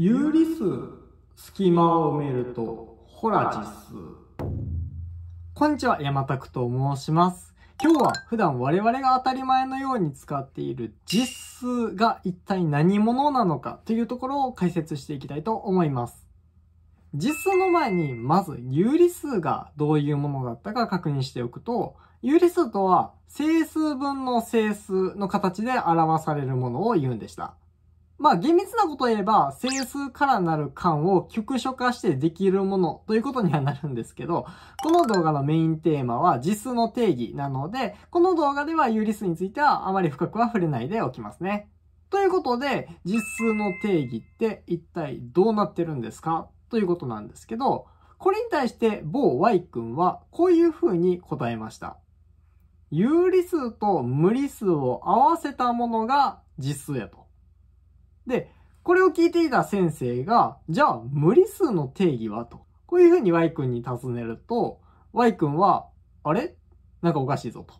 有理数隙間を埋めるとほら実数こんにちは山拓と申します今日は普段我々が当たり前のように使っている実数が一体何者なのかというところを解説していきたいと思います実数の前にまず有理数がどういうものだったか確認しておくと有理数とは整数分の整数の形で表されるものを言うんでしたまあ厳密なことを言えば、整数からなる間を局所化してできるものということにはなるんですけど、この動画のメインテーマは実数の定義なので、この動画では有理数についてはあまり深くは触れないでおきますね。ということで、実数の定義って一体どうなってるんですかということなんですけど、これに対して某 Y 君はこういう風に答えました。有理数と無理数を合わせたものが実数やと。で、これを聞いていた先生が、じゃあ無理数の定義はと。こういうふうに Y 君に尋ねると、Y 君は、あれなんかおかしいぞと。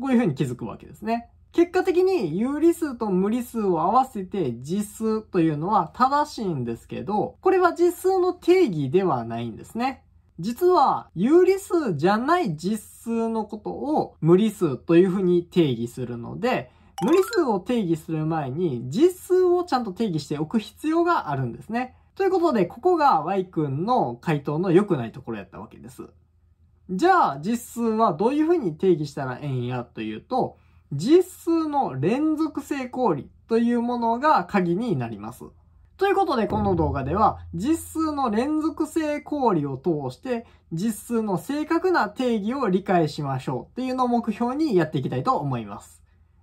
こういうふうに気づくわけですね。結果的に有理数と無理数を合わせて実数というのは正しいんですけど、これは実数の定義ではないんですね。実は有理数じゃない実数のことを無理数というふうに定義するので、無理数を定義する前に実数をちゃんと定義しておく必要があるんですね。ということで、ここが Y 君の回答の良くないところやったわけです。じゃあ、実数はどういうふうに定義したらええんやというと、実数の連続性効率というものが鍵になります。ということで、この動画では、実数の連続性公理を通して、実数の正確な定義を理解しましょうっていうのを目標にやっていきたいと思います。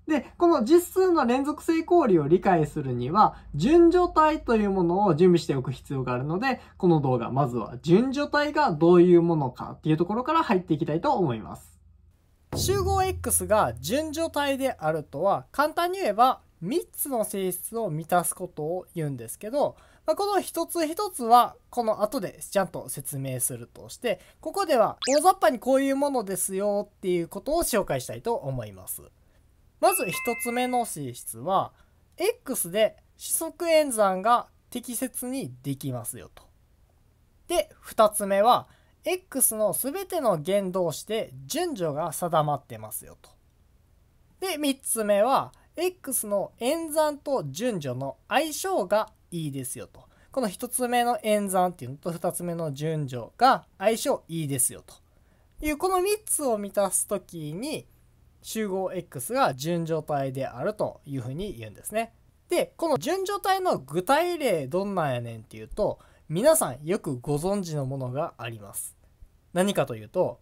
で、この実数の連続性公理を理解するには、順序体というものを準備しておく必要があるので、この動画、まずは順序体がどういうものかっていうところから入っていきたいと思います。集合 X が順序体であるとは、簡単に言えば3つの性質を満たすことを言うんですけど、まあ、この一つ一つはこの後でちゃんと説明するとして、ここでは大雑把にこういうものですよっていうことを紹介したいと思います。まず一つ目の性質は X で四則演算が適切にできますよと。で2つ目は X の全ての弦同士で順序が定まってますよと。で3つ目は X の演算と順序の相性がいいですよと。この1つ目の演算っていうのと2つ目の順序が相性いいですよというこの3つを満たす時に集合 X が順序体であるというふうに言うんですね。で、この順序体の具体例どんなんやねんっていうと、皆さんよくご存知のものがあります。何かというと、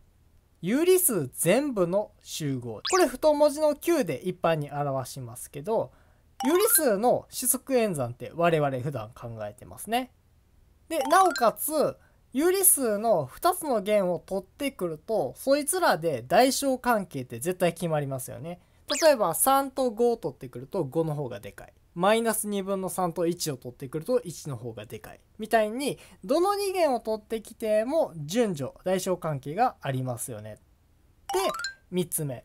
有理数全部の集合。これ太文字の Q で一般に表しますけど、有理数の四則演算って我々普段考えてますね。で、なおかつ、有理数の2つの弦を取ってくるとそいつらで代償関係って絶対決まりますよね。例えば3と5を取ってくると5の方がでかい。マイナス2分の3と1を取ってくると1の方がでかい。みたいにどの2弦を取ってきても順序代償関係がありますよね。で3つ目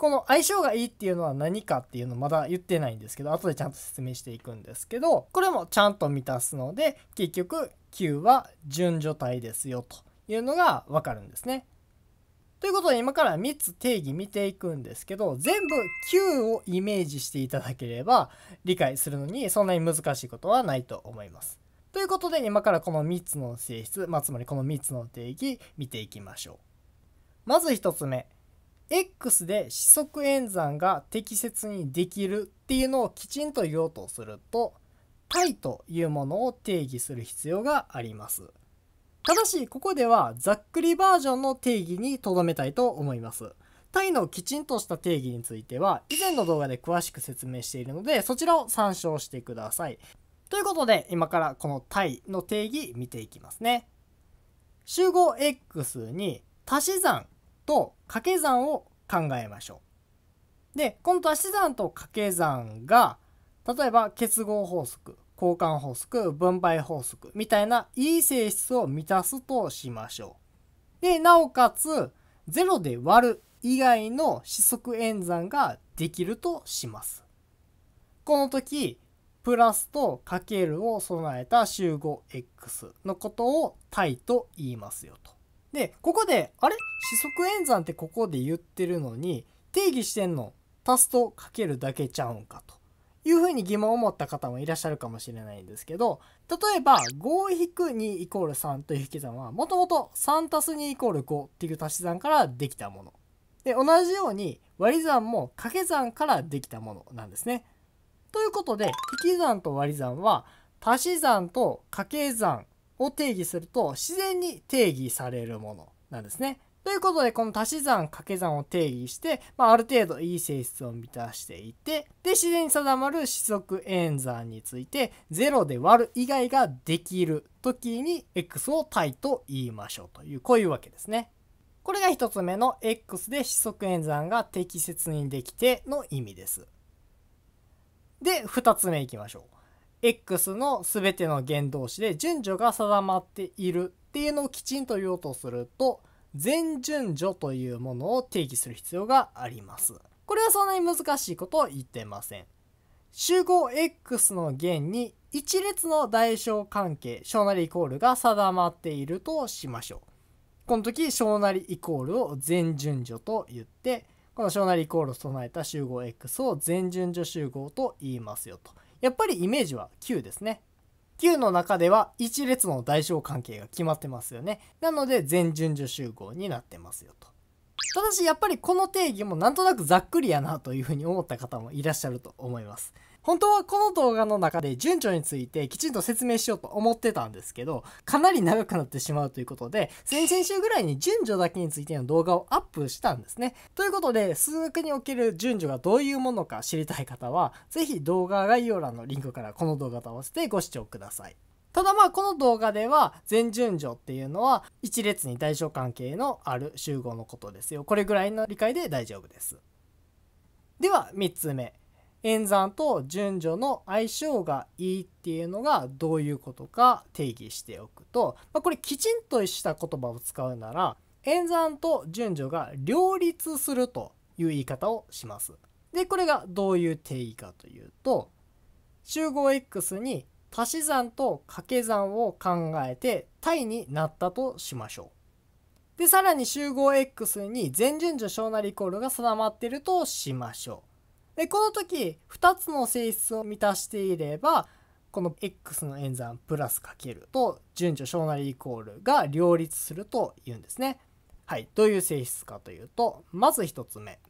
この相性がいいっていうのは何かっていうのまだ言ってないんですけど後でちゃんと説明していくんですけどこれもちゃんと満たすので結局 Q は順序体ですよというのが分かるんですね。ということで今から3つ定義見ていくんですけど全部 Q をイメージしていただければ理解するのにそんなに難しいことはないと思います。ということで今からこの3つの性質、まあ、つまりこの3つの定義見ていきましょう。まず1つ目 X で四則演算が適切にできるっていうのをきちんと言おうとすると解というものを定義する必要があります。ただし、ここではざっくりバージョンの定義にどめたいと思います。タイのきちんとした定義については、以前の動画で詳しく説明しているので、そちらを参照してください。ということで、今からこのタイの定義見ていきますね。集合 X に足し算と掛け算を考えましょう。で今度は足し算と掛け算が例えば結合法則交換法則分配法則みたいないい性質を満たすとしましょう。でなおかつ0で割る以外の四則演算ができるとします。この時プラスとかけるを備えた集合 x のことを対と言いますよと。で、ここで、あれ四則演算ってここで言ってるのに、定義してんの足すとかけるだけちゃうんかというふうに疑問を持った方もいらっしゃるかもしれないんですけど、例えば5-2イコール3という引き算は、もともと3足す2イコール5っていう足し算からできたもの。で、同じように割り算も掛け算からできたものなんですね。ということで、引き算と割り算は、足し算と掛け算を定義すると自然に定義されるものなんですね。ということで、この足し算、掛け算を定義して、まあ、ある程度いい性質を満たしていて、で、自然に定まる四則演算について、0で割る以外ができる時に、x を対と言いましょうという、こういうわけですね。これが1つ目の x で四則演算が適切にできての意味です。で、2つ目いきましょう。X の全ての言動詞で順序が定まっているっていうのをきちんと言おうとすると全順序というものを定義する必要があります。これはそんなに難しいことを言ってません。集合 X の弦に一列の代償関係小なりイコールが定まっているとしましょう。この時小なりイコールを全順序と言ってこの小なりイコールを備えた集合 X を全順序集合と言いますよと。やっぱりイメージは9ですね。9の中では1列の大小関係が決まってますよね。なので全順序集合になってますよと。ただしやっぱりこの定義もなんとなくざっくりやなというふうに思った方もいらっしゃると思います。本当はこの動画の中で順序についてきちんと説明しようと思ってたんですけど、かなり長くなってしまうということで、先々週ぐらいに順序だけについての動画をアップしたんですね。ということで、数学における順序がどういうものか知りたい方は、ぜひ動画概要欄のリンクからこの動画と合わせてご視聴ください。ただまあこの動画では全順序っていうのは一列に対象関係のある集合のことですよ。これぐらいの理解で大丈夫です。では3つ目。演算と順序の相性がいいっていうのがどういうことか定義しておくと、まあ、これきちんとした言葉を使うなら演算と順序が両立するという言い方をします。でこれがどういう定義かというと集合 x に足し算と掛け算を考えて対になったとしましょう。でさらに集合 x に全順序小なりイコールが定まっているとしましょう。でこの時2つの性質を満たしていればこの x の演算プラスかけると順序小なりイコールが両立すると言うんですね。はい、どういう性質かというとまず1つ目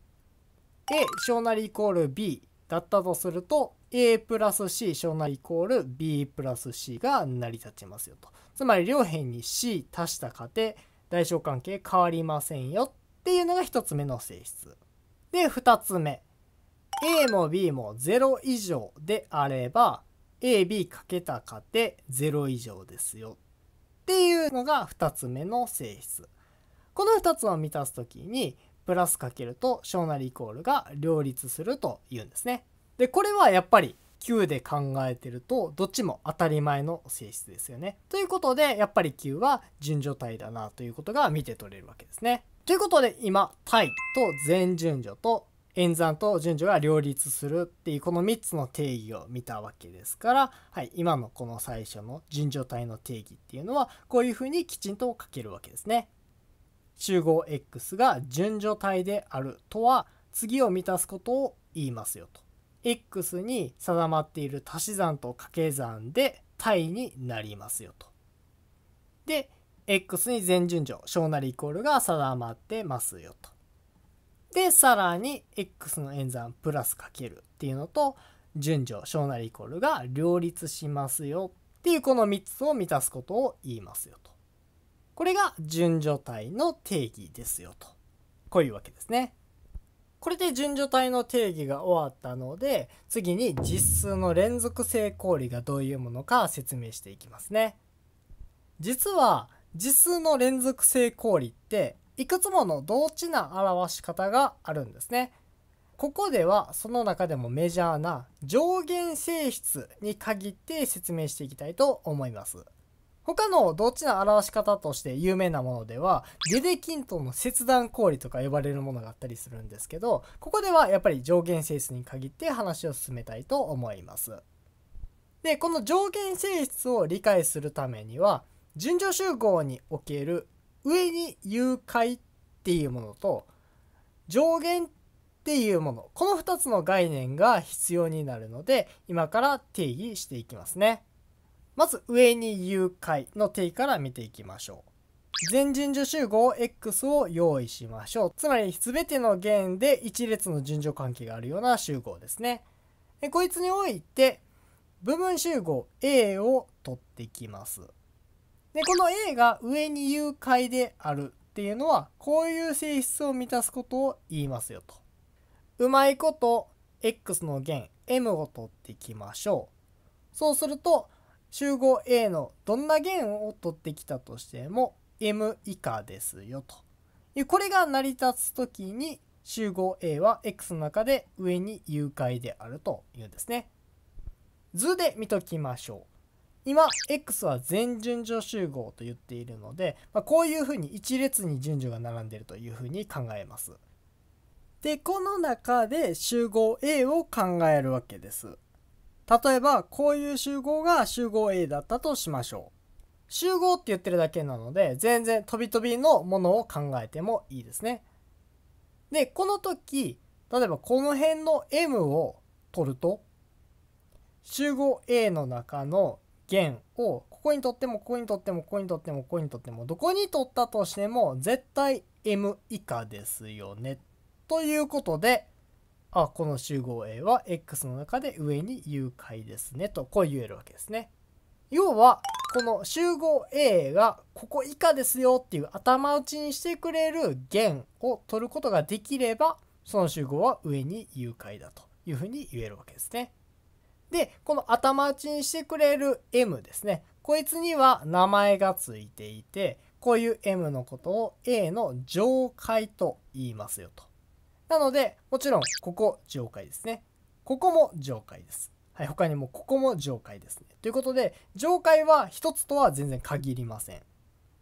a 小なりイコール b だったとすると a プラス c 小なりイコール b プラス c が成り立ちますよとつまり両辺に c 足した過程大小関係変わりませんよっていうのが1つ目の性質で2つ目 A も B も0以上であれば AB かけたかて0以上ですよっていうのが2つ目の性質。この2つを満たす時にプラスかけると小なりイコールが両立すると言うんですね。でこれはやっぱり Q で考えてるとどっちも当たり前の性質ですよね。ということでやっぱり Q は順序体だなということが見て取れるわけですね。ということで今体と全順序と演算と順序が両立するっていうこの3つの定義を見たわけですから、はい、今のこの最初の順序体の定義っていうのはこういうふうにきちんと書けるわけですね。集合 X が順序体であるとは次を満たすことを言いますよと。X に定まっている足し算と掛け算で体になりますよと。で X に全順序小なりイコールが定まってますよと。で、さらに x の演算プラスかけるっていうのと、順序、小なりイコールが両立しますよっていうこの3つを満たすことを言いますよと。これが順序体の定義ですよと。こういうわけですね。これで順序体の定義が終わったので、次に実数の連続性功理がどういうものか説明していきますね。実は実数の連続性功理っていくつもの同値な表し方があるんですね。ここではその中でもメジャーな上限性質に限って説明していきたいと思います。他の同値な表し方として有名なものではデデキントの切断氷とか呼ばれるものがあったりするんですけどここではやっぱり上限性質に限って話を進めたいと思います。でこの上限性質を理解するためには順序集合における上に誘拐っていうものと上限っていうものこの2つの概念が必要になるので今から定義していきますねまず上に誘拐の定義から見ていきましょう全順序集合 X を用意しましょう。つまり全ての弦で一列の順序関係があるような集合ですね。でこいつにおいて部分集合 A を取っていきます。でこの A が上に有解であるっていうのはこういう性質を満たすことを言いますよと。うまいこと x の弦 m を取っていきましょう。そうすると集合 A のどんな弦を取ってきたとしても m 以下ですよと。これが成り立つ時に集合 A は x の中で上に有解であるというんですね。図で見ときましょう。今 X は全順序集合と言っているので、まあ、こういうふうに一列に順序が並んでいるというふうに考えます。でこの中で集合 A を考えるわけです。例えばこういう集合が集合 A だったとしましょう。集合って言ってるだけなので全然飛び飛びのものを考えてもいいですね。でこの時例えばこの辺の M を取ると集合 A の中の弦をここにとってもここにとってもここにとってもここにとってもどこにとったとしても絶対 m 以下ですよね。ということであこの集合 A は x の中で上に誘拐ですねとこう言えるわけですね。要はこの集合 A がここ以下ですよっていう頭打ちにしてくれる弦を取ることができればその集合は上に誘拐だというふうに言えるわけですね。で、この頭打ちにしてくれる M ですね。こいつには名前がついていて、こういう M のことを A の上階と言いますよと。なので、もちろん、ここ上階ですね。ここも上階です。はい、他にもここも上階ですね。ということで、上階は1つとは全然限りません。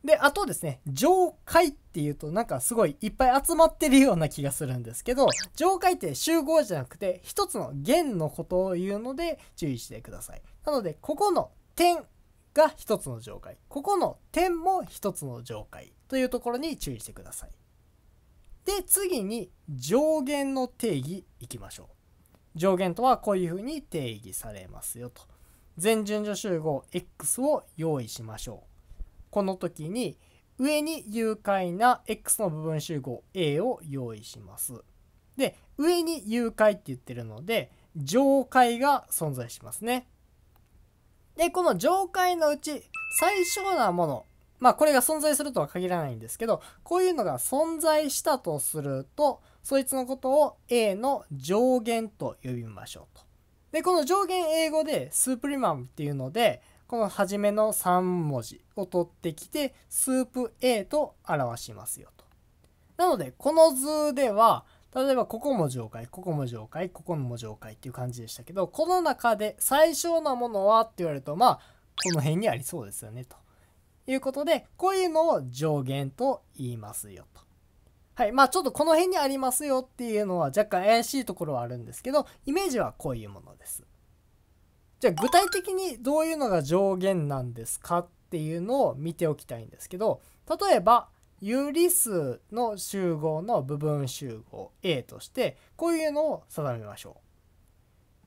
で、あとですね、上階っていうとなんかすごいいっぱい集まってるような気がするんですけど、上階って集合じゃなくて一つの弦のことを言うので注意してください。なので、ここの点が一つの上階、ここの点も一つの上階というところに注意してください。で、次に上限の定義いきましょう。上限とはこういうふうに定義されますよと。全順序集合 X を用意しましょう。この時に上に誘拐な X の部分集合 A を用意します。で上に誘拐って言ってるので上階が存在しますね。でこの上階のうち最小なものまあこれが存在するとは限らないんですけどこういうのが存在したとするとそいつのことを A の上限と呼びましょうと。でこの上限英語でスープリマムっていうのでこの初めの3文字を取ってきて、スープ A と表しますよと。なので、この図では、例えばここも上階、ここも上階、ここも上階っていう感じでしたけど、この中で最小なものはって言われると、まあ、この辺にありそうですよねと。いうことで、こういうのを上限と言いますよと。はい。まあちょっとこの辺にありますよっていうのは若干怪しいところはあるんですけど、イメージはこういうものです。じゃあ具体的にどういうのが上限なんですかっていうのを見ておきたいんですけど例えば有理数の集合の部分集合 A としてこういうのを定めましょ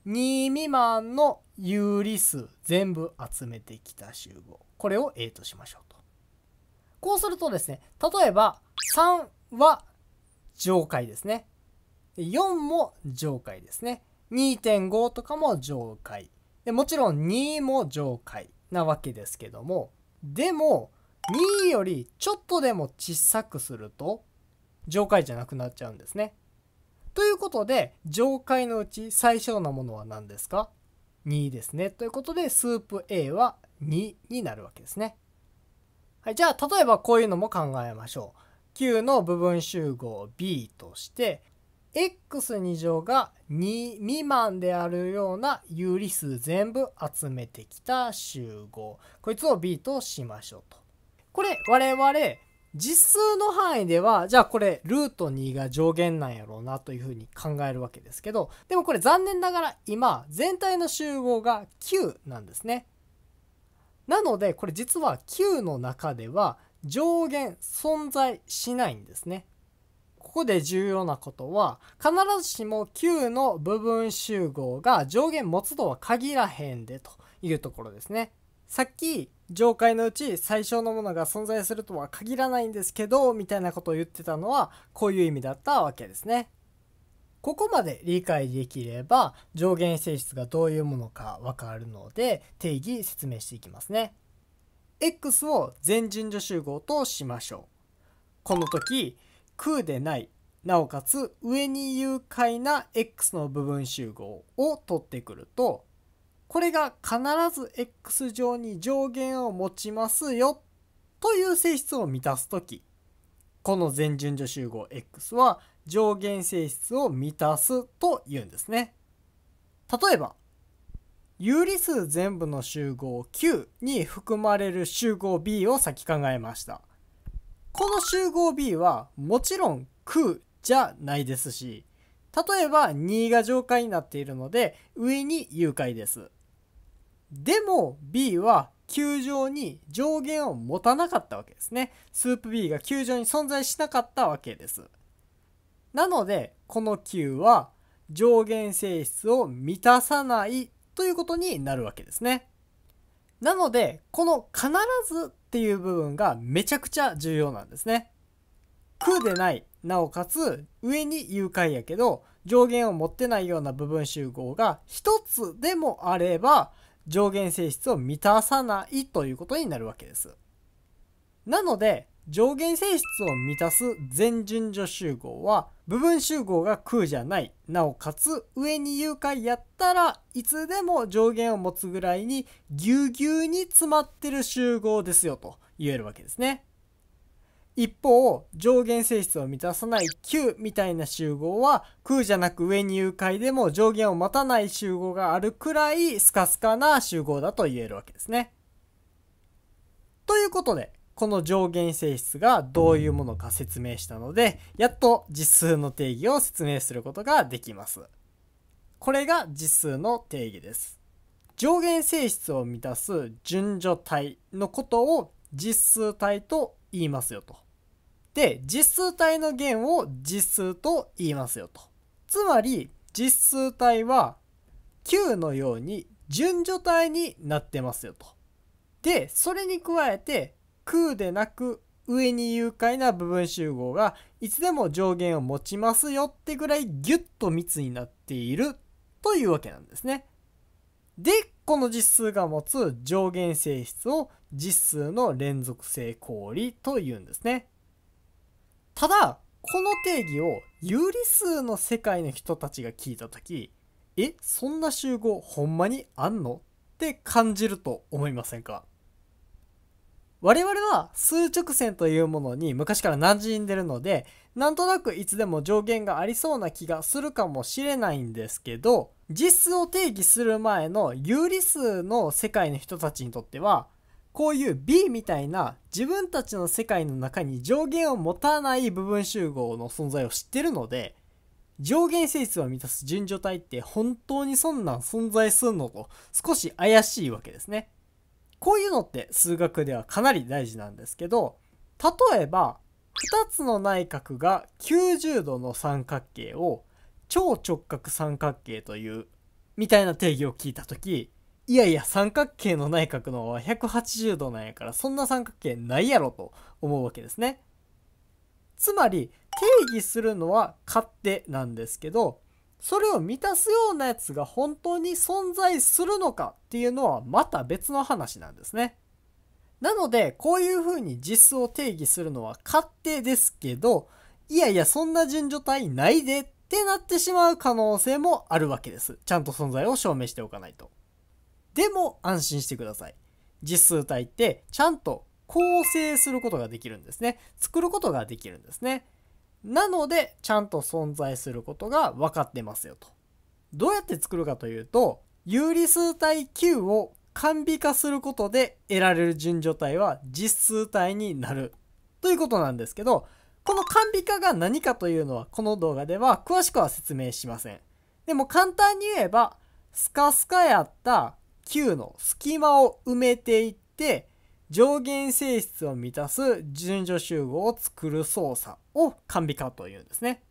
う。2未満の有理数全部集めてきた集合これを A としましょうと。こうするとですね例えば3は上階ですね。4も上階ですね。2.5とかも上階。でもちろん2も上階なわけですけどもでも2よりちょっとでも小さくすると上階じゃなくなっちゃうんですね。ということで上階のうち最小なものは何ですか ?2 ですね。ということでスープ A は2になるわけですね。はい、じゃあ例えばこういうのも考えましょう。9の部分集合 B として x2 乗が2未満であるような有理数全部集めてきた集合こいつを B としましょうとこれ我々実数の範囲ではじゃあこれルート2が上限なんやろうなというふうに考えるわけですけどでもこれ残念ながら今全体の集合が9なんですねなのでこれ実は9の中では上限存在しないんですねここで重要なことは必ずしも Q の部分集合が上限持つとは限らへんでというところですね。さっき上階のうち最小のものが存在するとは限らないんですけどみたいなことを言ってたのはこういう意味だったわけですね。ここまで理解できれば上限性質がどういうものかわかるので定義説明していきますね。x を全順序集合としましょう。この時空でないなおかつ上に誘拐な x の部分集合を取ってくるとこれが必ず x 上に上限を持ちますよという性質を満たす時この全順序集合 x は上限性質を満たすと言うんですね。例えば有理数全部の集合 Q に含まれる集合 B を先考えました。この集合 B はもちろん空じゃないですし、例えば2が上階になっているので上に誘拐です。でも B は球場に上限を持たなかったわけですね。スープ B が球場に存在しなかったわけです。なのでこの Q は上限性質を満たさないということになるわけですね。なのでこの必ずっていう部分がめちゃくちゃ重要なんですね。空でない、なおかつ上に誘拐やけど上限を持ってないような部分集合が1つでもあれば上限性質を満たさないということになるわけです。なので上限性質を満たす全順序集合は部分集合が空じゃないなおかつ上に誘拐やったらいつでも上限を持つぐらいにぎゅうぎゅうに詰まってる集合ですよと言えるわけですね一方上限性質を満たさない9みたいな集合は空じゃなく上に誘拐でも上限を待たない集合があるくらいスカスカな集合だと言えるわけですねということでこの上限性質がどういうものか説明したのでやっと実数の定義を説明することができます。これが実数の定義です。上限性質を満たす順序体のことを実数体と言いますよと。で実数体の弦を実数と言いますよと。つまり実数体は Q のように順序体になってますよと。でそれに加えて空でなく上に誘拐な部分集合がいつでも上限を持ちますよってぐらいギュッと密になっているというわけなんですね。で、この実数が持つ上限性質を実数の連続性氷というんですね。ただ、この定義を有理数の世界の人たちが聞いた時え、そんな集合ほんまにあんのって感じると思いませんか我々は数直線というものに昔から馴染んでるので、なんとなくいつでも上限がありそうな気がするかもしれないんですけど、実数を定義する前の有理数の世界の人たちにとっては、こういう B みたいな自分たちの世界の中に上限を持たない部分集合の存在を知ってるので、上限性質を満たす順序体って本当にそんなん存在するのと少し怪しいわけですね。こういうのって数学ではかなり大事なんですけど例えば2つの内角が90度の三角形を超直角三角形というみたいな定義を聞いた時いやいや三角形の内角の方は180度なんやからそんな三角形ないやろと思うわけですね。つまり定義するのは勝手なんですけどそれを満たすようなやつが本当に存在するのかっていうのはまた別の話なんですね。なので、こういうふうに実数を定義するのは勝手ですけど、いやいや、そんな順序体ないでってなってしまう可能性もあるわけです。ちゃんと存在を証明しておかないと。でも、安心してください。実数体って、ちゃんと構成することができるんですね。作ることができるんですね。なので、ちゃんと存在することが分かってますよと。どうやって作るかというと、有理数体 Q を完備化することで得られる順序体は実数体になるということなんですけど、この完備化が何かというのはこの動画では詳しくは説明しません。でも簡単に言えば、スカスカやった Q の隙間を埋めていって、上限性質を満たす順序集合を作る操作を完備化というんですね。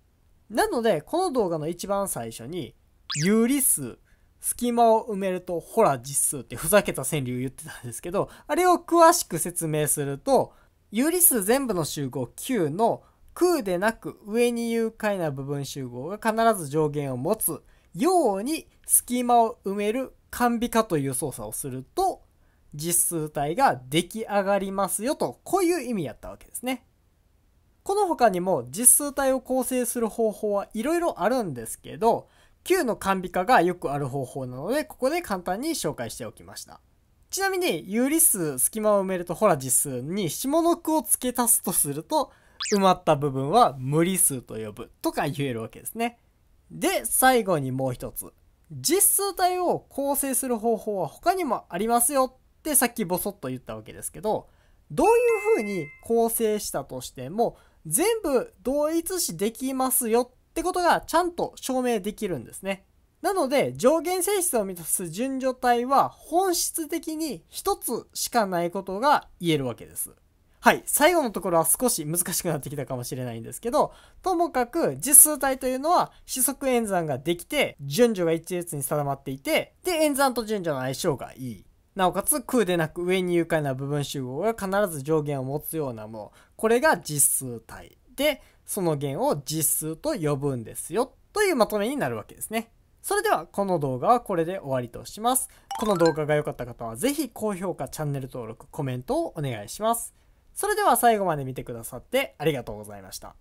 なので、この動画の一番最初に、有理数、隙間を埋めるとほら実数ってふざけた川柳言ってたんですけど、あれを詳しく説明すると、有理数全部の集合 Q の空でなく上に愉快な部分集合が必ず上限を持つように隙間を埋める完備化という操作をすると実数体が出来上がりますよとこういう意味やったわけですね。この他にも実数体を構成する方法はいろいろあるんですけど Q の完備化がよくある方法なのでここで簡単に紹介しておきました。ちなみに有理数隙間を埋めるとほら実数に下の句を付け足すとすると埋まった部分は無理数と呼ぶとか言えるわけですね。で最後にもう一つ実数体を構成する方法は他にもありますよってさっきボソッと言ったわけですけどどういうふうに構成したとしても全部同一視できますよってことがちゃんと証明できるんですね。なので上限性質を満たす順序体は本質的に1つしかないことが言えるわけです。はい。最後のところは少し難しくなってきたかもしれないんですけど、ともかく実数体というのは四則演算ができて、順序が一列に定まっていて、で、演算と順序の相性がいい。なおかつ空でなく上に愉快な部分集合が必ず上限を持つようなもの。これが実数体で、その弦を実数と呼ぶんですよ。というまとめになるわけですね。それではこの動画はこれで終わりとします。この動画が良かった方はぜひ高評価、チャンネル登録、コメントをお願いします。それでは最後まで見てくださってありがとうございました。